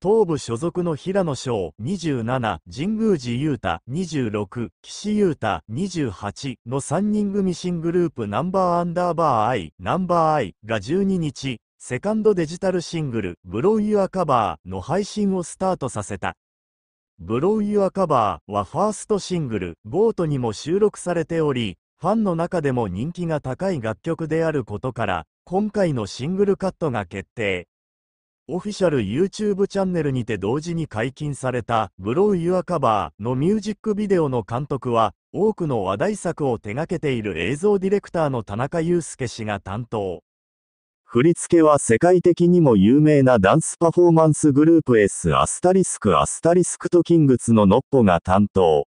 東部所属の平野翔27、神宮寺優太26、岸優太28の3人組新グループナンバーアンダーバーイ、ナンバー I が12日、セカンドデジタルシングル、ブロウユアカバーの配信をスタートさせた。ブロウユアカバーはファーストシングル、ボートにも収録されており、ファンの中でも人気が高い楽曲であることから、今回のシングルカットが決定。オフィシャル YouTube チャンネルにて同時に解禁された Blow Your Cover のミュージックビデオの監督は多くの話題作を手掛けている映像ディレクターの田中祐介氏が担当。振り付けは世界的にも有名なダンスパフォーマンスグループ S アスタリスクアスタリスクとキングツのノッポが担当。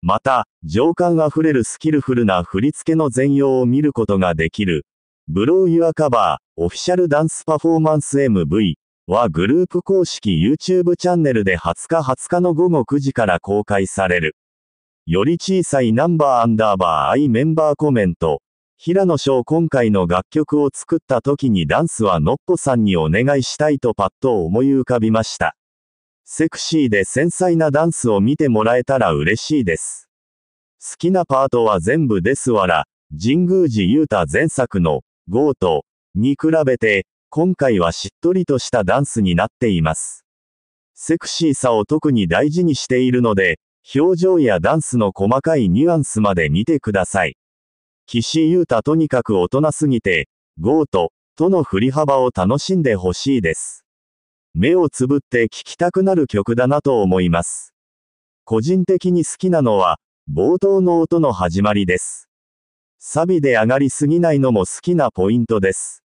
また、情感あふれるスキルフルな振り付けの全容を見ることができる。ブローユアカバー、オフィシャルダンスパフォーマンス MV。はグループ公式 YouTube チャンネルで20日20日の午後9時から公開される。より小さいナンバーアンダーバーアイメンバーコメント。平野翔今回の楽曲を作った時にダンスはのっぽさんにお願いしたいとパッと思い浮かびました。セクシーで繊細なダンスを見てもらえたら嬉しいです。好きなパートは全部ですわら、神宮寺勇太前作のゴーとに比べて今回はしっとりとしたダンスになっています。セクシーさを特に大事にしているので、表情やダンスの細かいニュアンスまで見てください。岸優太とにかく大人すぎて、ゴート、との振り幅を楽しんでほしいです。目をつぶって聴きたくなる曲だなと思います。個人的に好きなのは、冒頭の音の始まりです。サビで上がりすぎないのも好きなポイントです。